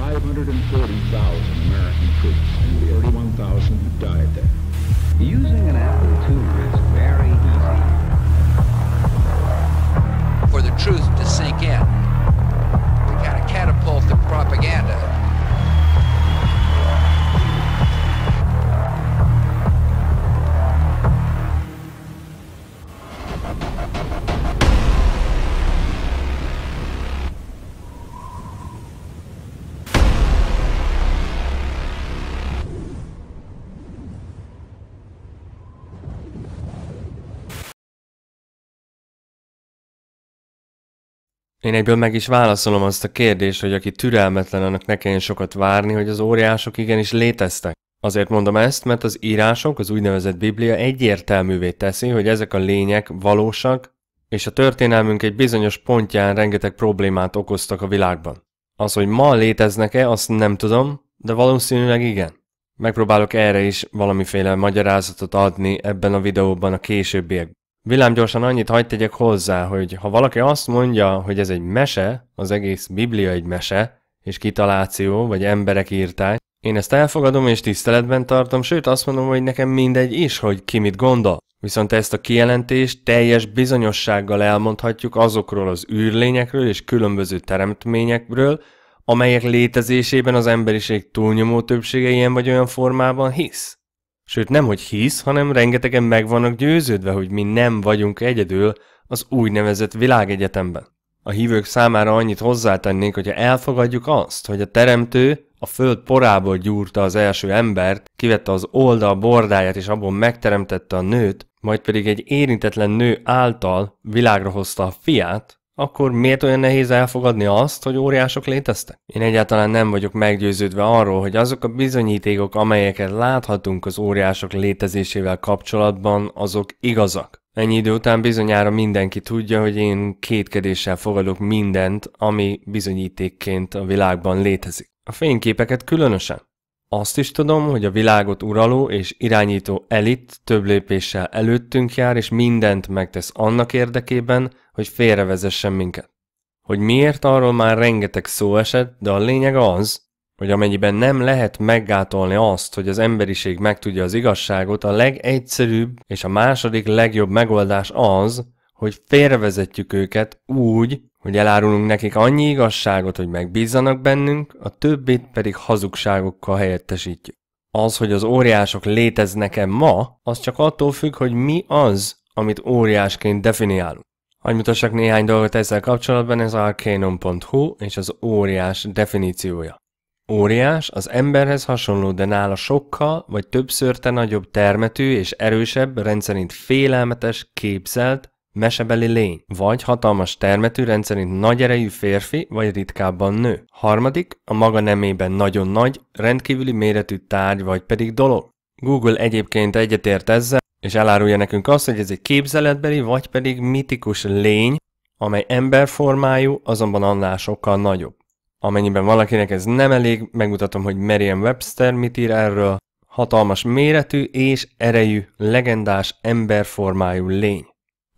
540,000 American troops and 31,000 have died there. Using an Apple II is very easy. For the truth to sink in, we gotta catapult the propaganda. Én egyből meg is válaszolom azt a kérdést, hogy aki türelmetlen, annak ne kelljen sokat várni, hogy az óriások igenis léteztek. Azért mondom ezt, mert az írások, az úgynevezett Biblia egyértelművé teszi, hogy ezek a lények valósak, és a történelmünk egy bizonyos pontján rengeteg problémát okoztak a világban. Az, hogy ma léteznek-e, azt nem tudom, de valószínűleg igen. Megpróbálok erre is valamiféle magyarázatot adni ebben a videóban a későbbiekben gyorsan annyit hagyd tegyek hozzá, hogy ha valaki azt mondja, hogy ez egy mese, az egész Biblia egy mese, és kitaláció, vagy emberek írták, én ezt elfogadom és tiszteletben tartom, sőt azt mondom, hogy nekem mindegy is, hogy ki mit gondol. Viszont ezt a kijelentést teljes bizonyossággal elmondhatjuk azokról az űrlényekről és különböző teremtményekről, amelyek létezésében az emberiség túlnyomó többsége ilyen vagy olyan formában hisz. Sőt, nem hogy hisz, hanem rengetegen meg vannak győződve, hogy mi nem vagyunk egyedül az úgynevezett világegyetemben. A hívők számára annyit hozzátennénk, hogyha elfogadjuk azt, hogy a teremtő a föld porából gyúrta az első embert, kivette az oldal bordáját és abból megteremtette a nőt, majd pedig egy érintetlen nő által világra hozta a fiát, akkor miért olyan nehéz elfogadni azt, hogy óriások léteztek? Én egyáltalán nem vagyok meggyőződve arról, hogy azok a bizonyítékok, amelyeket láthatunk az óriások létezésével kapcsolatban, azok igazak. Ennyi idő után bizonyára mindenki tudja, hogy én kétkedéssel fogadok mindent, ami bizonyítékként a világban létezik. A fényképeket különösen. Azt is tudom, hogy a világot uraló és irányító elit több lépéssel előttünk jár, és mindent megtesz annak érdekében, hogy félrevezessen minket. Hogy miért, arról már rengeteg szó esett, de a lényeg az, hogy amennyiben nem lehet meggátolni azt, hogy az emberiség megtudja az igazságot, a legegyszerűbb és a második legjobb megoldás az, hogy félrevezetjük őket úgy, hogy elárulunk nekik annyi igazságot, hogy megbízzanak bennünk, a többit pedig hazugságokkal helyettesítjük. Az, hogy az óriások léteznek-e ma, az csak attól függ, hogy mi az, amit óriásként definiálunk. Hagy mutassak néhány dolgot ezzel kapcsolatban, ez arcanon.hu és az óriás definíciója. Óriás az emberhez hasonló, de nála sokkal vagy többször te nagyobb termetű és erősebb, rendszerint félelmetes, képzelt, mesebeli lény, vagy hatalmas termetű rendszerint nagy erejű férfi, vagy ritkábban nő. Harmadik, a maga nemében nagyon nagy, rendkívüli méretű tárgy, vagy pedig dolog. Google egyébként egyetért ezzel, és elárulja nekünk azt, hogy ez egy képzeletbeli, vagy pedig mitikus lény, amely emberformájú, azonban annál sokkal nagyobb. Amennyiben valakinek ez nem elég, megmutatom, hogy Merriam Webster mit ír erről. Hatalmas méretű és erejű, legendás emberformájú lény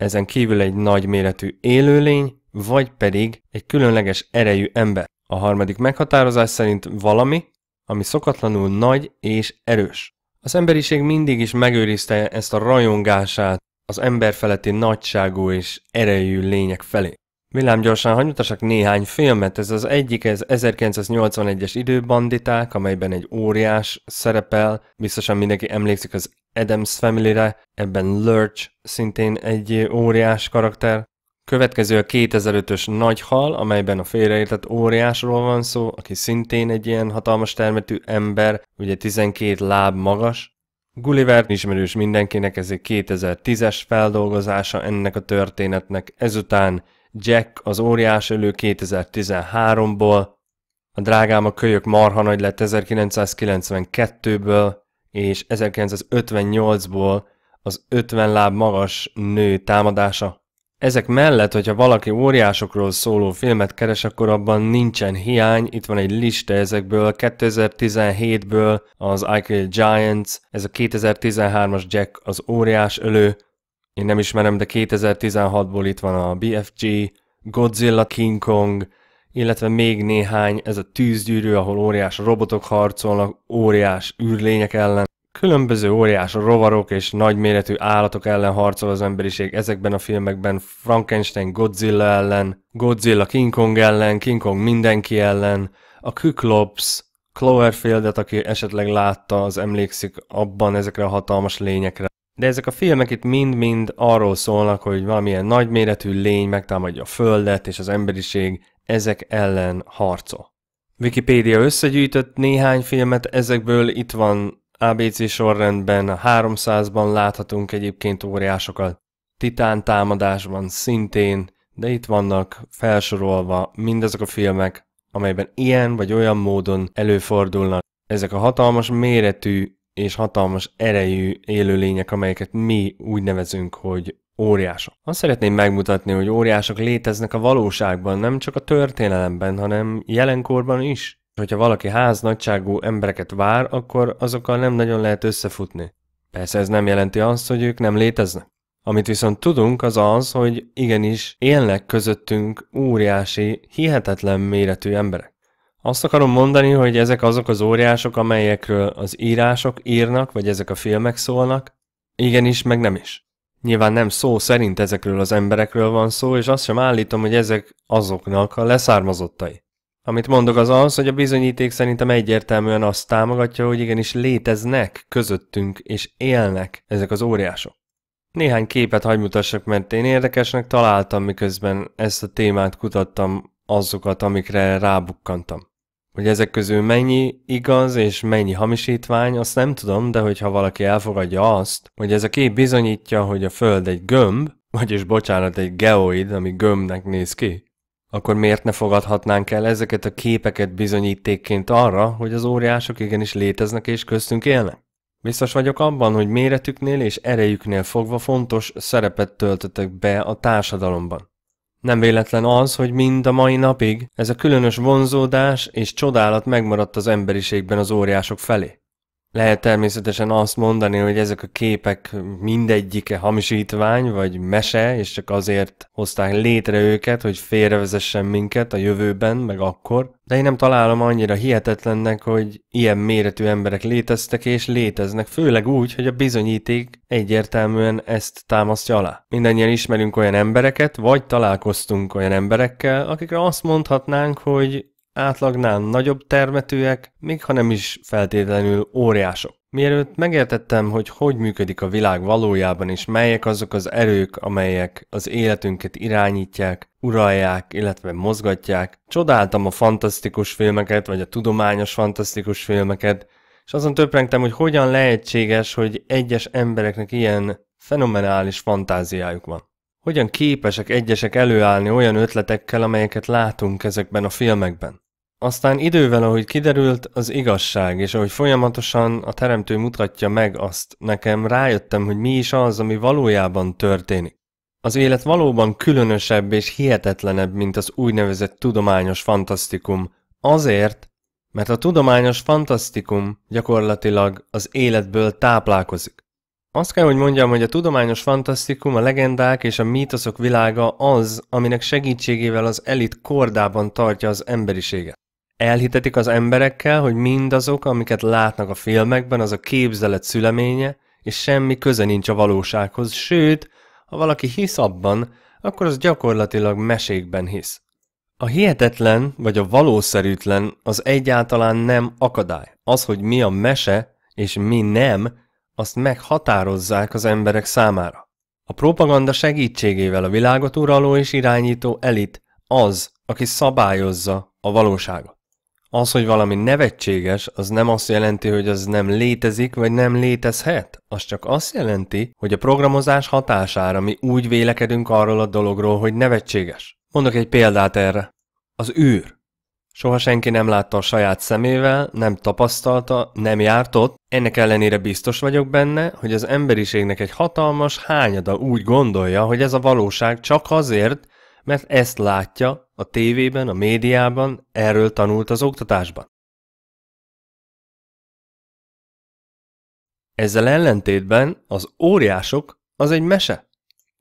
ezen kívül egy nagy méretű élőlény, vagy pedig egy különleges erejű ember. A harmadik meghatározás szerint valami, ami szokatlanul nagy és erős. Az emberiség mindig is megőrizte ezt a rajongását az emberfeletti nagyságú és erejű lények felé. gyorsan hagyutasak néhány filmet, ez az egyik, ez 1981-es időbanditák, amelyben egy óriás szerepel, biztosan mindenki emlékszik az Adams Family-re, ebben Lurch szintén egy óriás karakter. Következő a 2005-ös nagyhal, amelyben a félreértett óriásról van szó, aki szintén egy ilyen hatalmas termetű ember, ugye 12 láb magas. Gulliver ismerős mindenkinek, ez egy 2010-es feldolgozása ennek a történetnek. Ezután Jack az óriás elő 2013-ból, a drágám a kölyök marha nagy lett 1992-ből, és 1958-ból az 50 láb magas nő támadása. Ezek mellett, hogyha valaki óriásokról szóló filmet keres, akkor abban nincsen hiány, itt van egy lista ezekből, 2017-ből az I Kill Giants, ez a 2013-as Jack az óriás ölő, én nem ismerem, de 2016-ból itt van a BFG, Godzilla King Kong, illetve még néhány, ez a tűzgyűrű, ahol óriás robotok harcolnak, óriás űrlények ellen. Különböző óriás rovarok és nagyméretű állatok ellen harcol az emberiség ezekben a filmekben, Frankenstein Godzilla ellen, Godzilla King Kong ellen, King Kong mindenki ellen, a Kyklops, Cloverfieldet, aki esetleg látta, az emlékszik abban ezekre a hatalmas lényekre. De ezek a filmek itt mind-mind arról szólnak, hogy valamilyen nagyméretű lény megtámadja a Földet és az emberiség ezek ellen harcol. Wikipédia összegyűjtött néhány filmet, ezekből itt van ABC sorrendben, a 300-ban láthatunk egyébként óriásokat, Titán támadásban szintén, de itt vannak felsorolva mindezek a filmek, amelyben ilyen vagy olyan módon előfordulnak ezek a hatalmas méretű és hatalmas erejű élőlények, amelyeket mi úgy nevezünk, hogy óriások. Azt szeretném megmutatni, hogy óriások léteznek a valóságban, nem csak a történelemben, hanem jelenkorban is. Hogyha valaki ház nagyságú embereket vár, akkor azokkal nem nagyon lehet összefutni. Persze ez nem jelenti azt, hogy ők nem léteznek. Amit viszont tudunk, az az, hogy igenis élnek közöttünk óriási, hihetetlen méretű emberek. Azt akarom mondani, hogy ezek azok az óriások, amelyekről az írások írnak, vagy ezek a filmek szólnak, igenis, meg nem is. Nyilván nem szó szerint ezekről az emberekről van szó, és azt sem állítom, hogy ezek azoknak a leszármazottai. Amit mondok az az, hogy a bizonyíték szerintem egyértelműen azt támogatja, hogy igenis léteznek közöttünk és élnek ezek az óriások. Néhány képet hagy mutassak, mert én érdekesnek találtam, miközben ezt a témát kutattam azokat, amikre rábukkantam hogy ezek közül mennyi igaz és mennyi hamisítvány, azt nem tudom, de hogyha valaki elfogadja azt, hogy ez a kép bizonyítja, hogy a Föld egy gömb, vagyis bocsánat, egy geoid, ami gömbnek néz ki, akkor miért ne fogadhatnánk el ezeket a képeket bizonyítékként arra, hogy az óriások igenis léteznek és köztünk élnek? Biztos vagyok abban, hogy méretüknél és erejüknél fogva fontos szerepet töltöttek be a társadalomban. Nem véletlen az, hogy mind a mai napig ez a különös vonzódás és csodálat megmaradt az emberiségben az óriások felé. Lehet természetesen azt mondani, hogy ezek a képek mindegyike hamisítvány vagy mese, és csak azért hozták létre őket, hogy félrevezessen minket a jövőben, meg akkor. De én nem találom annyira hihetetlennek, hogy ilyen méretű emberek léteztek és léteznek, főleg úgy, hogy a bizonyíték egyértelműen ezt támasztja alá. Mindannyian ismerünk olyan embereket, vagy találkoztunk olyan emberekkel, akikre azt mondhatnánk, hogy átlagnál nagyobb termetőek, még ha nem is feltétlenül óriások. Mielőtt megértettem, hogy hogy működik a világ valójában, és melyek azok az erők, amelyek az életünket irányítják, uralják, illetve mozgatják, csodáltam a fantasztikus filmeket, vagy a tudományos fantasztikus filmeket, és azon töprengtem, hogy hogyan lehetséges, hogy egyes embereknek ilyen fenomenális fantáziájuk van. Hogyan képesek egyesek előállni olyan ötletekkel, amelyeket látunk ezekben a filmekben? Aztán idővel, ahogy kiderült, az igazság, és ahogy folyamatosan a teremtő mutatja meg azt, nekem rájöttem, hogy mi is az, ami valójában történik. Az élet valóban különösebb és hihetetlenebb, mint az úgynevezett tudományos fantasztikum. Azért, mert a tudományos fantasztikum gyakorlatilag az életből táplálkozik. Azt kell, hogy mondjam, hogy a tudományos fantasztikum, a legendák és a mítoszok világa az, aminek segítségével az elit kordában tartja az emberiséget. Elhitetik az emberekkel, hogy mindazok, amiket látnak a filmekben, az a képzelet szüleménye, és semmi köze nincs a valósághoz, sőt, ha valaki hisz abban, akkor az gyakorlatilag mesékben hisz. A hihetetlen vagy a valószerűtlen az egyáltalán nem akadály. Az, hogy mi a mese és mi nem, azt meghatározzák az emberek számára. A propaganda segítségével a világot uraló és irányító elit az, aki szabályozza a valóságot. Az, hogy valami nevetséges, az nem azt jelenti, hogy az nem létezik, vagy nem létezhet. Az csak azt jelenti, hogy a programozás hatására mi úgy vélekedünk arról a dologról, hogy nevetséges. Mondok egy példát erre. Az űr. Soha senki nem látta a saját szemével, nem tapasztalta, nem járt ott, ennek ellenére biztos vagyok benne, hogy az emberiségnek egy hatalmas hányada úgy gondolja, hogy ez a valóság csak azért, mert ezt látja a tévében, a médiában, erről tanult az oktatásban. Ezzel ellentétben az óriások az egy mese.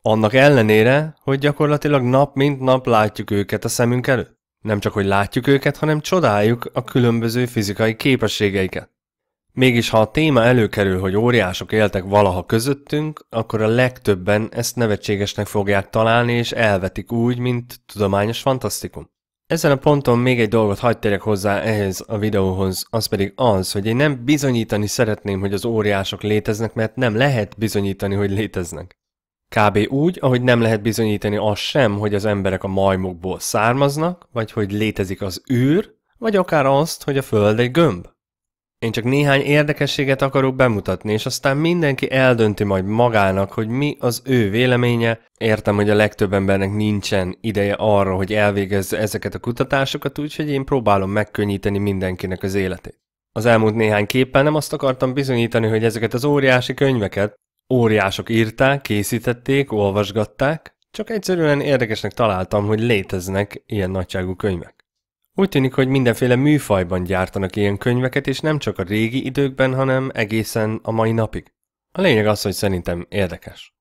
Annak ellenére, hogy gyakorlatilag nap mint nap látjuk őket a szemünk előtt. Nem csak, hogy látjuk őket, hanem csodáljuk a különböző fizikai képességeiket. Mégis, ha a téma előkerül, hogy óriások éltek valaha közöttünk, akkor a legtöbben ezt nevetségesnek fogják találni, és elvetik úgy, mint tudományos fantasztikum. Ezen a ponton még egy dolgot hagyd tegyek hozzá ehhez a videóhoz, az pedig az, hogy én nem bizonyítani szeretném, hogy az óriások léteznek, mert nem lehet bizonyítani, hogy léteznek. Kb. úgy, ahogy nem lehet bizonyítani az sem, hogy az emberek a majmokból származnak, vagy hogy létezik az űr, vagy akár azt, hogy a Föld egy gömb. Én csak néhány érdekességet akarok bemutatni, és aztán mindenki eldönti majd magának, hogy mi az ő véleménye. Értem, hogy a legtöbb embernek nincsen ideje arra, hogy elvégezze ezeket a kutatásokat, úgyhogy én próbálom megkönnyíteni mindenkinek az életét. Az elmúlt néhány képpel nem azt akartam bizonyítani, hogy ezeket az óriási könyveket, óriások írták, készítették, olvasgatták, csak egyszerűen érdekesnek találtam, hogy léteznek ilyen nagyságú könyvek. Úgy tűnik, hogy mindenféle műfajban gyártanak ilyen könyveket, és nem csak a régi időkben, hanem egészen a mai napig. A lényeg az, hogy szerintem érdekes.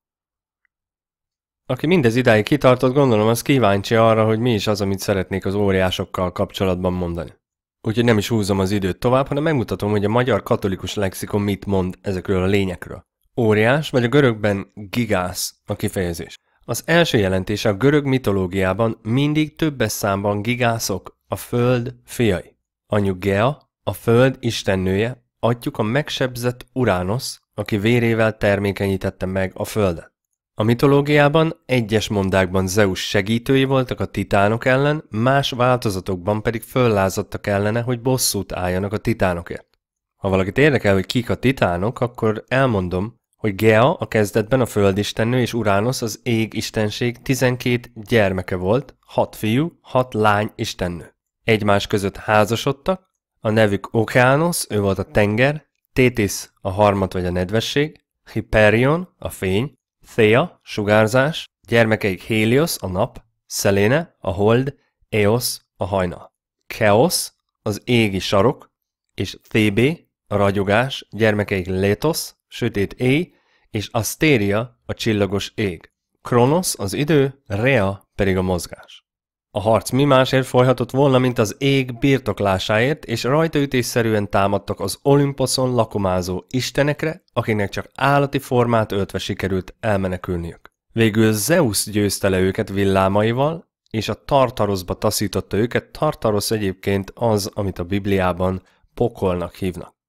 Aki mindez idáig kitartott, gondolom az kíváncsi arra, hogy mi is az, amit szeretnék az óriásokkal kapcsolatban mondani. Úgyhogy nem is húzom az időt tovább, hanem megmutatom, hogy a magyar katolikus lexikon mit mond ezekről a lényekről. Óriás vagy a görögben gigász a kifejezés. Az első jelentése a görög mitológiában mindig többes számban gigászok, a föld fiai. Anyjuk Gea, a föld istennője, atyjuk a megsebzett Uránosz, aki vérével termékenyítette meg a földet. A mitológiában egyes mondákban Zeus segítői voltak a titánok ellen, más változatokban pedig föllázadtak ellene, hogy bosszút álljanak a titánokért. Ha valakit érdekel, hogy kik a titánok, akkor elmondom, hogy Gea a kezdetben a földistennő és Uránosz az ég istenség 12 gyermeke volt, 6 fiú, 6 lány istennő. Egymás között házasodtak, a nevük Okeanos, ő volt a tenger, Tétis a harmat vagy a nedvesség, Hyperion a fény, Thea sugárzás, gyermekeik Helios a nap, Szeléne a hold, Eos a hajna. Chaos az égi sarok, és Thébé a ragyogás, gyermekeik Létosz, sötét éj, és Asztéria a csillagos ég. Kronosz az idő, Rea pedig a mozgás. A harc mi másért folyhatott volna, mint az ég birtoklásáért, és rajtaütésszerűen támadtak az Olimposzon lakomázó istenekre, akinek csak állati formát öltve sikerült elmenekülniük. Végül Zeus győzte le őket villámaival, és a Tartaroszba taszította őket, Tartarosz egyébként az, amit a Bibliában pokolnak hívnak.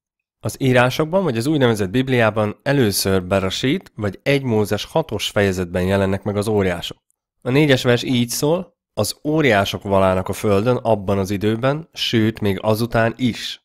Az írásokban vagy az úgynevezett Bibliában először Berasít vagy egy Mózes hatos fejezetben jelennek meg az óriások. A négyes vers így szól, az óriások valának a földön abban az időben, sőt még azután is.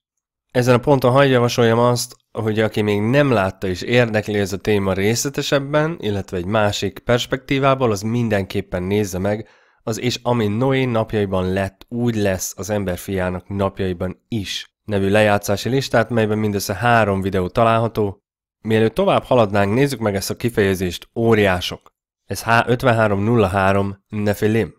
Ezen a ponton hagyj javasoljam azt, hogy aki még nem látta és érdekli ez a téma részletesebben, illetve egy másik perspektívából, az mindenképpen nézze meg, az és ami Noé napjaiban lett, úgy lesz az ember fiának napjaiban is nevű lejátszási listát, melyben mindössze három videó található. Mielőtt tovább haladnánk, nézzük meg ezt a kifejezést, óriások. Ez H5303 nefilim.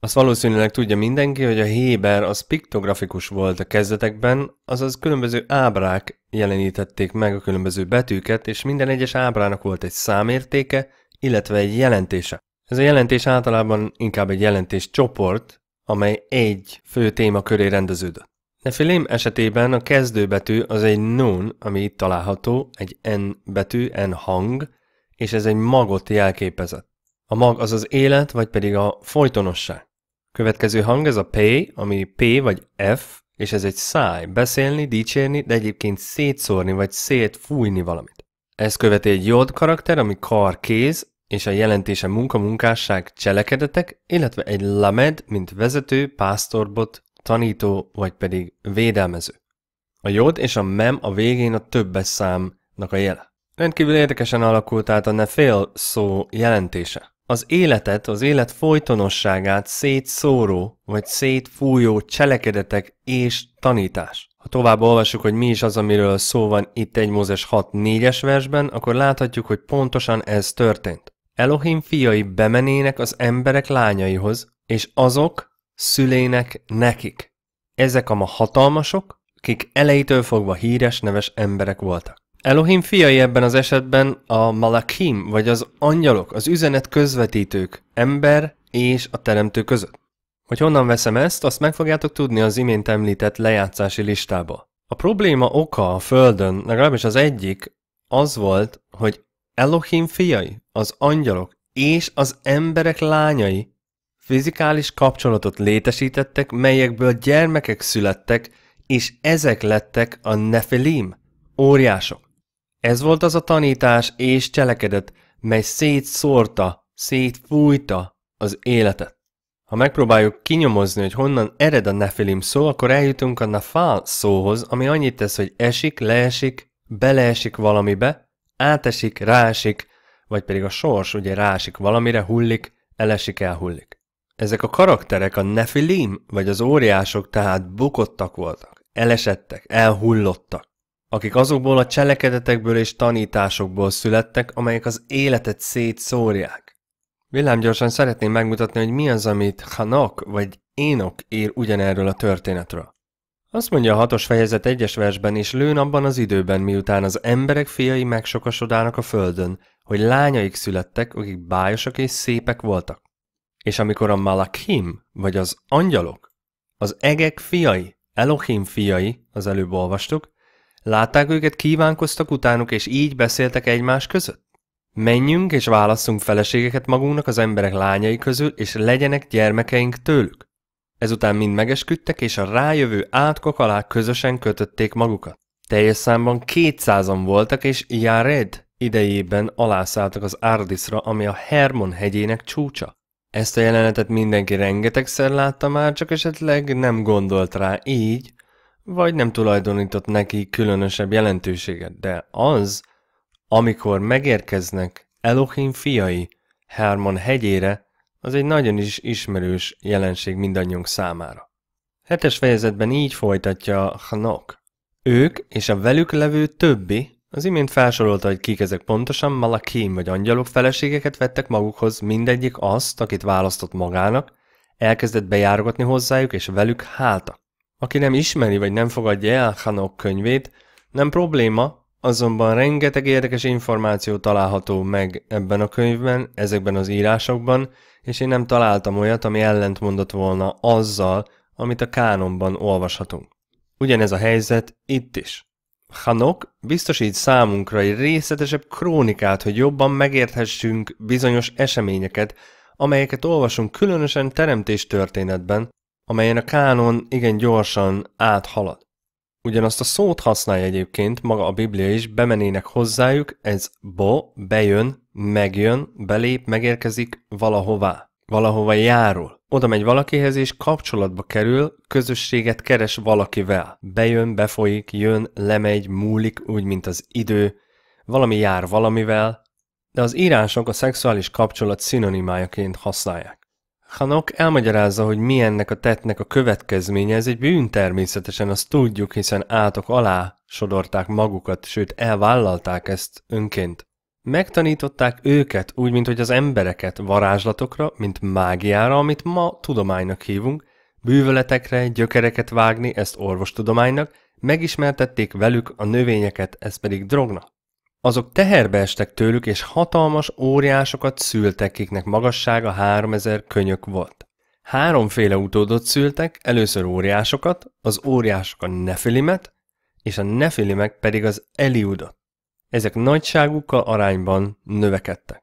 Azt valószínűleg tudja mindenki, hogy a Héber az piktografikus volt a kezdetekben, azaz különböző ábrák jelenítették meg a különböző betűket, és minden egyes ábrának volt egy számértéke, illetve egy jelentése. Ez a jelentés általában inkább egy jelentés csoport, amely egy fő köré rendeződött. Nefilém esetében a kezdőbetű az egy nun, ami itt található, egy n betű, n hang, és ez egy magot jelképezett. A mag az az élet, vagy pedig a folytonosság. Következő hang ez a P, ami P vagy F, és ez egy száj, beszélni, dicsérni, de egyébként szétszórni vagy szétfújni valamit. Ez követi egy jod karakter, ami kar, kéz, és a jelentése munka, munkásság, cselekedetek, illetve egy lamed, mint vezető, pásztorbot, tanító vagy pedig védelmező. A jod és a mem a végén a többes számnak a jele. Rendkívül érdekesen alakult át a nefél szó jelentése. Az életet, az élet folytonosságát szétszóró vagy szétfújó cselekedetek és tanítás. Ha tovább olvassuk, hogy mi is az, amiről szó van itt egy Mózes 6.4-es versben, akkor láthatjuk, hogy pontosan ez történt. Elohim fiai bemenének az emberek lányaihoz, és azok, szülének nekik. Ezek a ma hatalmasok, kik elejétől fogva híres neves emberek voltak. Elohim fiai ebben az esetben a malakim, vagy az angyalok, az üzenet közvetítők, ember és a teremtő között. Hogy honnan veszem ezt, azt meg fogjátok tudni az imént említett lejátszási listába. A probléma oka a Földön, legalábbis az egyik, az volt, hogy Elohim fiai, az angyalok és az emberek lányai Fizikális kapcsolatot létesítettek, melyekből gyermekek születtek, és ezek lettek a nefilim, óriások. Ez volt az a tanítás és cselekedet, mely szétszórta, szétfújta az életet. Ha megpróbáljuk kinyomozni, hogy honnan ered a nefilim szó, akkor eljutunk a nafal szóhoz, ami annyit tesz, hogy esik, leesik, beleesik valamibe, átesik, ráesik, vagy pedig a sors ugye ráesik valamire, hullik, elesik, elhullik. Ezek a karakterek a nefilim, vagy az óriások tehát bukottak voltak, elesettek, elhullottak, akik azokból a cselekedetekből és tanításokból születtek, amelyek az életet szétszórják. Villám gyorsan szeretném megmutatni, hogy mi az, amit Hanok vagy Énok ír ugyanerről a történetről. Azt mondja a hatos fejezet egyes versben, és lőn abban az időben, miután az emberek fiai megsokasodának a földön, hogy lányaik születtek, akik bájosak és szépek voltak. És amikor a malakim, vagy az angyalok, az egek fiai, Elohim fiai, az előbb olvastuk, látták őket, kívánkoztak utánuk, és így beszéltek egymás között? Menjünk és válasszunk feleségeket magunknak az emberek lányai közül, és legyenek gyermekeink tőlük. Ezután mind megesküdtek, és a rájövő átkok alá közösen kötötték magukat. Teljes számban kétszázan voltak, és Jared idejében alászálltak az Ardisra, ami a Hermon hegyének csúcsa. Ezt a jelenetet mindenki rengetegszer látta már, csak esetleg nem gondolt rá így, vagy nem tulajdonított neki különösebb jelentőséget, de az, amikor megérkeznek Elohim fiai Hermon hegyére, az egy nagyon is ismerős jelenség mindannyiunk számára. Hetes fejezetben így folytatja Hnok. Ők és a velük levő többi, az imént felsorolta, hogy kik ezek pontosan, malakím vagy angyalok feleségeket vettek magukhoz, mindegyik azt, akit választott magának, elkezdett bejárogatni hozzájuk, és velük háltak. Aki nem ismeri vagy nem fogadja el Hanok könyvét, nem probléma, azonban rengeteg érdekes információ található meg ebben a könyvben, ezekben az írásokban, és én nem találtam olyat, ami ellentmondott volna azzal, amit a kánonban olvashatunk. Ugyanez a helyzet itt is. Hanok biztosít számunkra egy részletesebb krónikát, hogy jobban megérthessünk bizonyos eseményeket, amelyeket olvasunk különösen teremtés történetben, amelyen a kánon igen gyorsan áthalad. Ugyanazt a szót használja egyébként maga a Biblia is, bemenének hozzájuk, ez bo, bejön, megjön, belép, megérkezik valahová valahova járul. Oda megy valakihez, és kapcsolatba kerül, közösséget keres valakivel. Bejön, befolyik, jön, lemegy, múlik, úgy, mint az idő. Valami jár valamivel, de az írások a szexuális kapcsolat szinonimájaként használják. Hanok elmagyarázza, hogy mi ennek a tettnek a következménye, ez egy bűn természetesen, azt tudjuk, hiszen átok alá sodorták magukat, sőt elvállalták ezt önként. Megtanították őket úgy, mint hogy az embereket varázslatokra, mint mágiára, amit ma tudománynak hívunk, bűvöletekre, gyökereket vágni, ezt orvostudománynak, megismertették velük a növényeket, ez pedig drogna. Azok teherbe estek tőlük, és hatalmas óriásokat szültek, kiknek magassága 3000 könyök volt. Háromféle utódot szültek, először óriásokat, az óriások a nefilimet, és a nefilimek pedig az eliudot ezek nagyságukkal arányban növekedtek.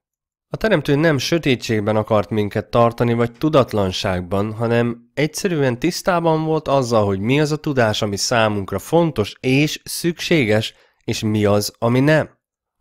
A Teremtő nem sötétségben akart minket tartani, vagy tudatlanságban, hanem egyszerűen tisztában volt azzal, hogy mi az a tudás, ami számunkra fontos és szükséges, és mi az, ami nem.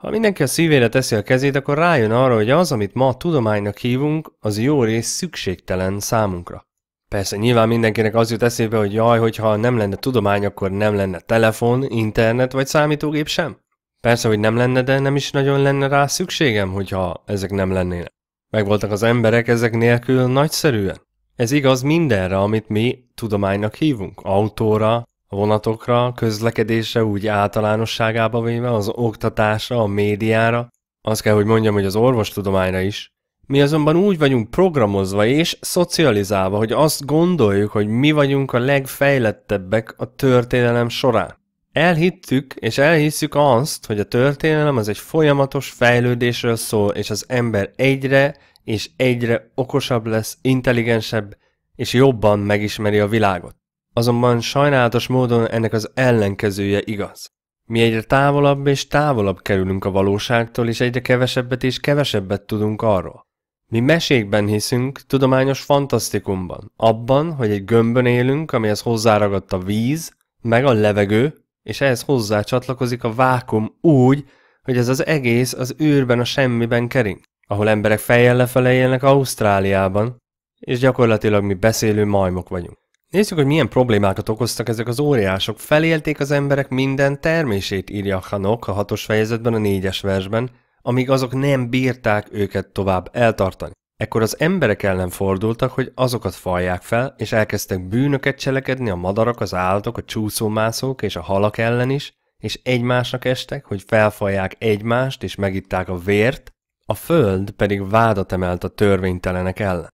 Ha mindenki a szívére teszi a kezét, akkor rájön arra, hogy az, amit ma tudománynak hívunk, az jó rész szükségtelen számunkra. Persze nyilván mindenkinek az jut eszébe, hogy jaj, hogyha nem lenne tudomány, akkor nem lenne telefon, internet vagy számítógép sem. Persze, hogy nem lenne, de nem is nagyon lenne rá szükségem, hogyha ezek nem lennének. Megvoltak az emberek ezek nélkül nagyszerűen. Ez igaz mindenre, amit mi tudománynak hívunk. Autóra, vonatokra, közlekedésre, úgy általánosságába véve, az oktatásra, a médiára. Azt kell, hogy mondjam, hogy az orvostudományra is. Mi azonban úgy vagyunk programozva és szocializálva, hogy azt gondoljuk, hogy mi vagyunk a legfejlettebbek a történelem során. Elhittük és elhisszük azt, hogy a történelem az egy folyamatos fejlődésről szól, és az ember egyre és egyre okosabb lesz, intelligensebb és jobban megismeri a világot. Azonban sajnálatos módon ennek az ellenkezője igaz. Mi egyre távolabb és távolabb kerülünk a valóságtól, és egyre kevesebbet és kevesebbet tudunk arról. Mi mesékben hiszünk, tudományos fantasztikumban, abban, hogy egy gömbön élünk, amihez hozzáragadt a víz, meg a levegő, és ehhez hozzá csatlakozik a vákum úgy, hogy ez az egész az űrben a semmiben kering, ahol emberek fejjel lefele élnek Ausztráliában, és gyakorlatilag mi beszélő majmok vagyunk. Nézzük, hogy milyen problémákat okoztak ezek az óriások. Felélték az emberek minden termését, írja a Hanok a hatos fejezetben, a négyes versben, amíg azok nem bírták őket tovább eltartani. Ekkor az emberek ellen fordultak, hogy azokat falják fel, és elkezdtek bűnöket cselekedni a madarak, az állatok, a csúszómászók és a halak ellen is, és egymásnak estek, hogy felfalják egymást és megitták a vért, a föld pedig vádat emelt a törvénytelenek ellen.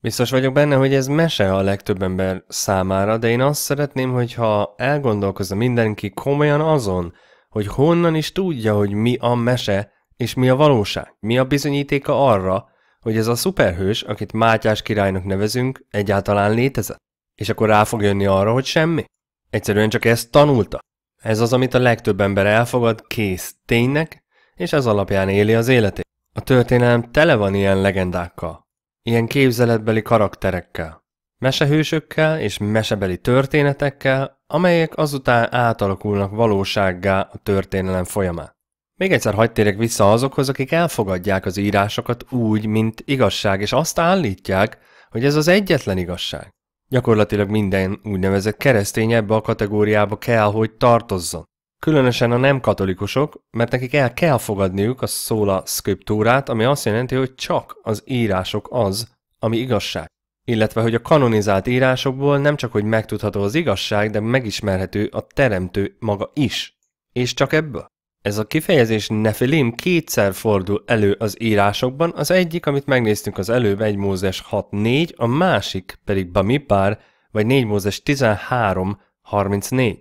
Biztos vagyok benne, hogy ez mese a legtöbb ember számára, de én azt szeretném, hogyha elgondolkozza mindenki komolyan azon, hogy honnan is tudja, hogy mi a mese, és mi a valóság, mi a bizonyítéka arra, hogy ez a szuperhős, akit Mátyás királynak nevezünk, egyáltalán létezett? És akkor rá fog jönni arra, hogy semmi? Egyszerűen csak ezt tanulta. Ez az, amit a legtöbb ember elfogad kész ténynek, és ez alapján éli az életét. A történelem tele van ilyen legendákkal, ilyen képzeletbeli karakterekkel mesehősökkel és mesebeli történetekkel, amelyek azután átalakulnak valósággá a történelem folyamán. Még egyszer hagytérek vissza azokhoz, akik elfogadják az írásokat úgy, mint igazság, és azt állítják, hogy ez az egyetlen igazság. Gyakorlatilag minden úgynevezett keresztény ebbe a kategóriába kell, hogy tartozzon. Különösen a nem katolikusok, mert nekik el kell fogadniuk a szóla szkriptúrát, ami azt jelenti, hogy csak az írások az, ami igazság illetve hogy a kanonizált írásokból nem csak hogy megtudható az igazság, de megismerhető a teremtő maga is. És csak ebből? Ez a kifejezés nefilim kétszer fordul elő az írásokban, az egyik, amit megnéztünk az előbb, 1 Mózes 6.4, a másik pedig Bamipár, vagy 4 Mózes 13.34.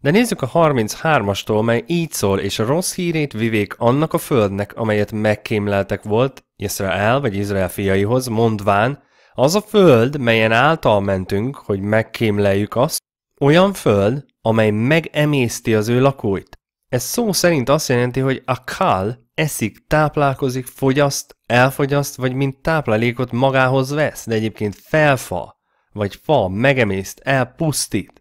De nézzük a 33-astól, mely így szól, és a rossz hírét vivék annak a földnek, amelyet megkémleltek volt, Izrael vagy Izrael fiaihoz, mondván, az a föld, melyen által mentünk, hogy megkémleljük azt, olyan föld, amely megemészti az ő lakóit. Ez szó szerint azt jelenti, hogy a kál eszik, táplálkozik, fogyaszt, elfogyaszt, vagy mint táplálékot magához vesz, de egyébként felfa, vagy fa, megemészt, elpusztít.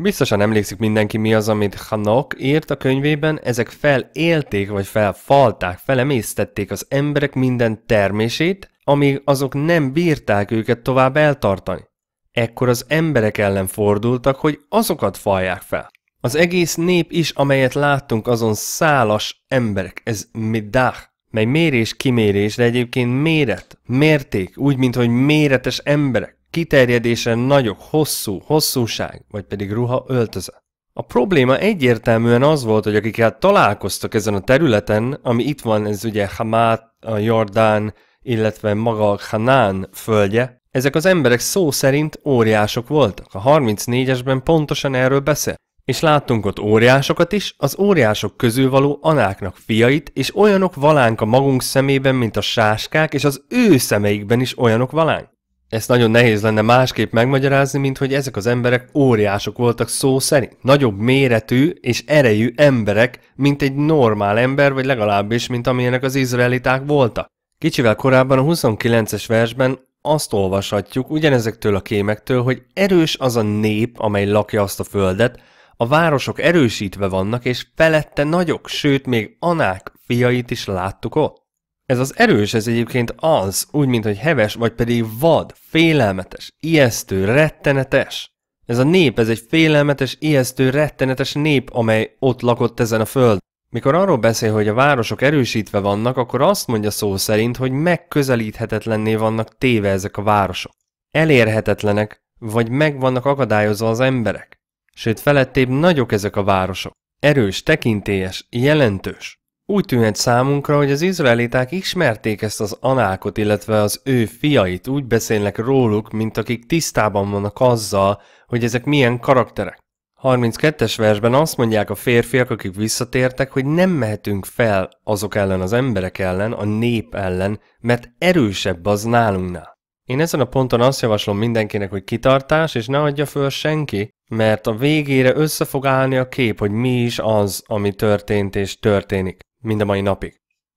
Biztosan emlékszik mindenki mi az, amit Hanok írt a könyvében, ezek felélték, vagy felfalták, felemésztették az emberek minden termését, amíg azok nem bírták őket tovább eltartani. Ekkor az emberek ellen fordultak, hogy azokat falják fel. Az egész nép is, amelyet láttunk, azon szálas emberek, ez midah, mely mérés kimérésre egyébként méret, mérték, úgy, mint hogy méretes emberek, kiterjedésre nagyok, hosszú, hosszúság, vagy pedig ruha öltöze. A probléma egyértelműen az volt, hogy akikkel találkoztak ezen a területen, ami itt van, ez ugye Hamát, a Jordán, illetve maga a Hanán földje, ezek az emberek szó szerint óriások voltak. A 34-esben pontosan erről beszél. És láttunk ott óriásokat is, az óriások közül való anáknak fiait, és olyanok valánk a magunk szemében, mint a sáskák, és az ő szemeikben is olyanok valánk. Ezt nagyon nehéz lenne másképp megmagyarázni, mint hogy ezek az emberek óriások voltak szó szerint. Nagyobb méretű és erejű emberek, mint egy normál ember, vagy legalábbis, mint amilyenek az izraeliták voltak. Kicsivel korábban a 29-es versben azt olvashatjuk ugyanezektől a kémektől, hogy erős az a nép, amely lakja azt a földet, a városok erősítve vannak, és felette nagyok, sőt, még anák fiait is láttuk ott. Ez az erős, ez egyébként az, úgy, mint hogy heves, vagy pedig vad, félelmetes, ijesztő, rettenetes. Ez a nép, ez egy félelmetes, ijesztő, rettenetes nép, amely ott lakott ezen a föld. Mikor arról beszél, hogy a városok erősítve vannak, akkor azt mondja szó szerint, hogy megközelíthetetlenné vannak téve ezek a városok. Elérhetetlenek, vagy meg vannak akadályozva az emberek. Sőt, felettébb nagyok ezek a városok. Erős, tekintélyes, jelentős. Úgy tűnhet számunkra, hogy az izraeliták ismerték ezt az anákot, illetve az ő fiait, úgy beszélnek róluk, mint akik tisztában vannak azzal, hogy ezek milyen karakterek. 32-es versben azt mondják a férfiak, akik visszatértek, hogy nem mehetünk fel azok ellen az emberek ellen, a nép ellen, mert erősebb az nálunknál. Én ezen a ponton azt javaslom mindenkinek, hogy kitartás, és ne adja föl senki, mert a végére össze fog állni a kép, hogy mi is az, ami történt és történik, mind a mai napig.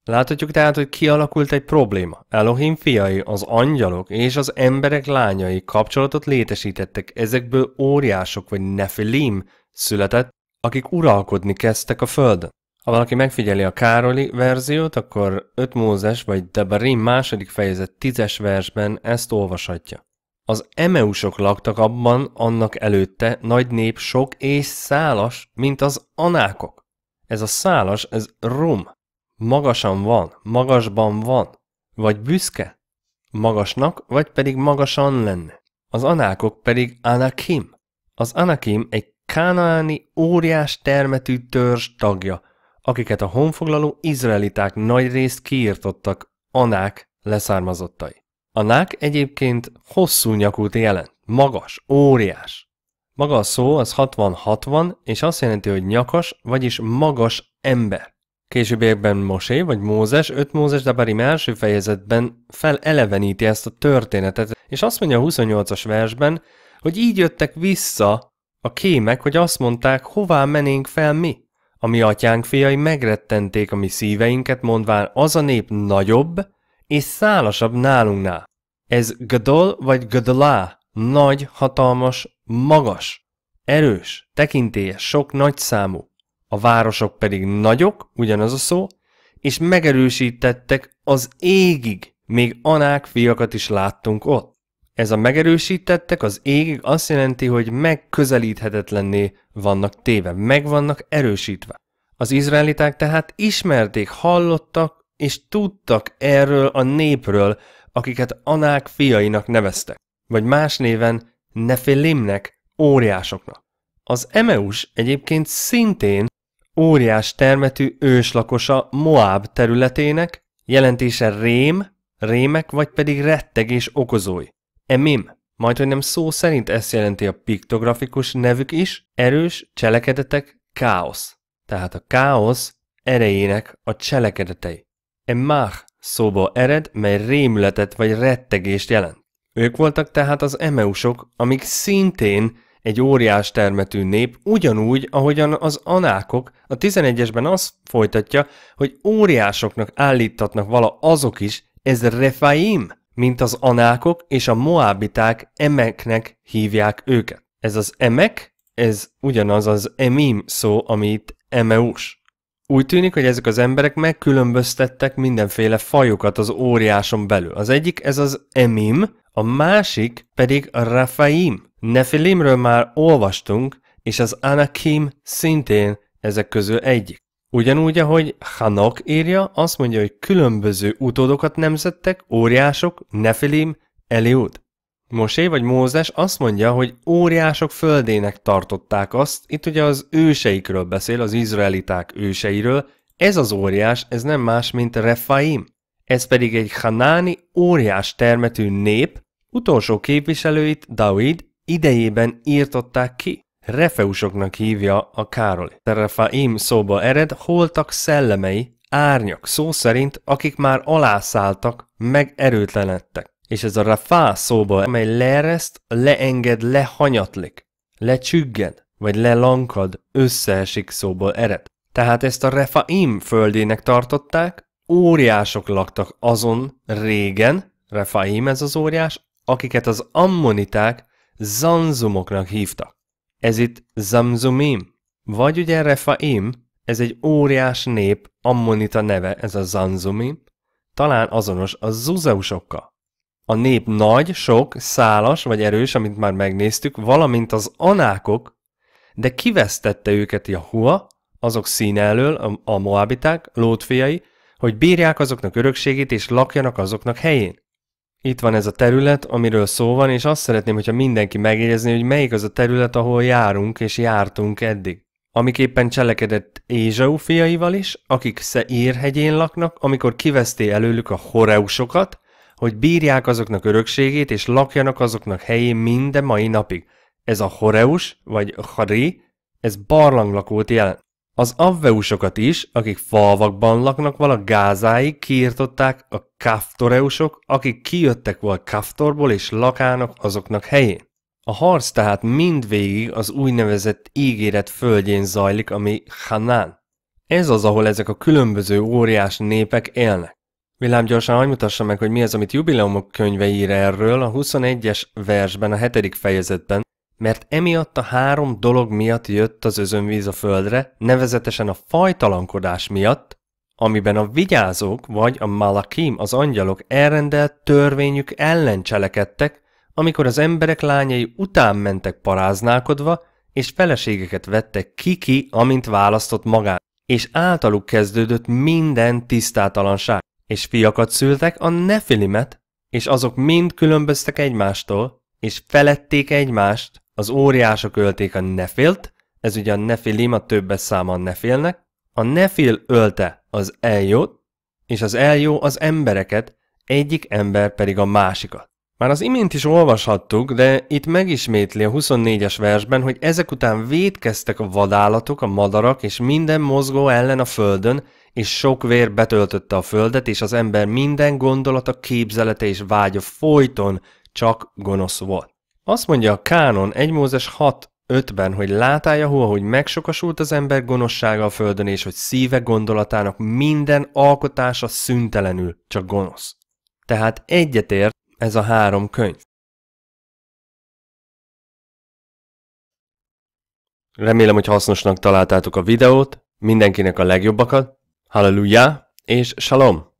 Láthatjuk tehát, hogy kialakult egy probléma. Elohim fiai, az angyalok és az emberek lányai kapcsolatot létesítettek, ezekből óriások vagy nefilim született, akik uralkodni kezdtek a földön. Ha valaki megfigyeli a Károli verziót, akkor 5 Mózes vagy Debarim második fejezet 10-es versben ezt olvashatja. Az emeusok laktak abban annak előtte nagy nép sok és szálas, mint az anákok. Ez a szálas, ez rum, Magasan van, magasban van, vagy büszke? Magasnak, vagy pedig magasan lenne. Az anákok pedig anakim. Az anakim egy kánaáni óriás termetű törzs tagja, akiket a honfoglaló izraeliták nagy részt kiirtottak, anák leszármazottai. Anák egyébként hosszú nyakút jelent, magas, óriás. Maga a szó az 60-60, és azt jelenti, hogy nyakas, vagyis magas ember. Későbbiekben Mosé vagy Mózes 5 Mózes Dabari első fejezetben feleleveníti ezt a történetet, és azt mondja a 28-as versben, hogy így jöttek vissza a kémek, hogy azt mondták, hová menénk fel mi? A mi atyánk fiai megrettenték a mi szíveinket, mondván az a nép nagyobb és szálasabb nálunknál. Ez gadol vagy gdolá, nagy, hatalmas, magas, erős, tekintélyes, sok nagyszámú a városok pedig nagyok, ugyanaz a szó, és megerősítettek az égig, még anák fiakat is láttunk ott. Ez a megerősítettek az égig azt jelenti, hogy megközelíthetetlenné vannak téve, meg vannak erősítve. Az izraeliták tehát ismerték, hallottak és tudtak erről a népről, akiket anák fiainak neveztek, vagy más néven nefélimnek, óriásoknak. Az Emeus egyébként szintén óriás termetű őslakosa Moab területének, jelentése rém, rémek vagy pedig rettegés okozói. Emim, majd hogy nem szó szerint ezt jelenti a piktografikus nevük is, erős cselekedetek, káosz. Tehát a káosz erejének a cselekedetei. Emmach szóba ered, mely rémületet vagy rettegést jelent. Ők voltak tehát az emeusok, amik szintén egy óriás termetű nép, ugyanúgy, ahogyan az anákok, a 11-esben azt folytatja, hogy óriásoknak állítatnak vala azok is, ez refaim, mint az anákok és a moábiták emeknek hívják őket. Ez az emek, ez ugyanaz az emim szó, amit emeus. Úgy tűnik, hogy ezek az emberek megkülönböztettek mindenféle fajokat az óriáson belül. Az egyik ez az emim, a másik pedig a Rafaim. Nefilimről már olvastunk, és az Anakim szintén ezek közül egyik. Ugyanúgy, ahogy Hanok írja, azt mondja, hogy különböző utódokat nemzettek, óriások, Nefilim, Eliud. Mosé vagy Mózes azt mondja, hogy óriások földének tartották azt, itt ugye az őseikről beszél, az izraeliták őseiről, ez az óriás, ez nem más, mint Refaim ez pedig egy hanáni óriás termetű nép, utolsó képviselőit Dawid idejében írtották ki. Refeusoknak hívja a Károli. Terefaim szóba ered holtak szellemei, árnyak szó szerint, akik már alászálltak, meg erőtlenedtek. És ez a rafa szóba, amely leereszt, leenged, lehanyatlik, lecsügged, vagy lelankad, összeesik szóból ered. Tehát ezt a refaim földének tartották, óriások laktak azon régen, Refaim ez az óriás, akiket az ammoniták zanzumoknak hívtak. Ez itt zamzumim, vagy ugye Refaim, ez egy óriás nép, ammonita neve, ez a zanzumim, talán azonos a zuzeusokkal. A nép nagy, sok, szálas vagy erős, amit már megnéztük, valamint az anákok, de kivesztette őket Jahua, azok színe elől, a, a moabiták, lótfiai, hogy bírják azoknak örökségét és lakjanak azoknak helyén. Itt van ez a terület, amiről szó van, és azt szeretném, hogyha mindenki megjegyezni, hogy melyik az a terület, ahol járunk és jártunk eddig. Amiképpen cselekedett Ézsau fiaival is, akik Szeírhegyén hegyén laknak, amikor kiveszté előlük a horeusokat, hogy bírják azoknak örökségét, és lakjanak azoknak helyén minden mai napig. Ez a horeus, vagy hari, ez barlanglakót jelent. Az avveusokat is, akik falvakban laknak, vala gázáig kiirtották a kaftoreusok, akik kijöttek vala kaftorból és lakának azoknak helyén. A harc tehát mindvégig az úgynevezett ígéret földjén zajlik, ami Hanán. Ez az, ahol ezek a különböző óriás népek élnek. Vilám gyorsan hagy mutassa meg, hogy mi az, amit jubileumok könyve ír erről a 21-es versben, a 7. fejezetben, mert emiatt a három dolog miatt jött az özönvíz a földre, nevezetesen a fajtalankodás miatt, amiben a vigyázók vagy a malakim, az angyalok elrendelt törvényük ellen cselekedtek, amikor az emberek lányai után mentek paráználkodva, és feleségeket vettek kiki, amint választott magát, és általuk kezdődött minden tisztátalanság, és fiakat szültek a nefilimet, és azok mind különböztek egymástól, és felették egymást, az óriások ölték a Nefilt, ez ugye a Nefilim, a többes száma a Nefilnek. A Nefil ölte az Eljót, és az Eljó az embereket, egyik ember pedig a másikat. Már az imént is olvashattuk, de itt megismétli a 24-es versben, hogy ezek után védkeztek a vadállatok, a madarak és minden mozgó ellen a földön, és sok vér betöltötte a földet, és az ember minden gondolata, képzelete és vágya folyton csak gonosz volt. Azt mondja a Kánon 1 Mózes 6.5-ben, hogy látá Jahua, hogy megsokasult az ember gonoszsága a földön, és hogy szíve gondolatának minden alkotása szüntelenül csak gonosz. Tehát egyetért ez a három könyv. Remélem, hogy hasznosnak találtátok a videót, mindenkinek a legjobbakat, halleluja és shalom!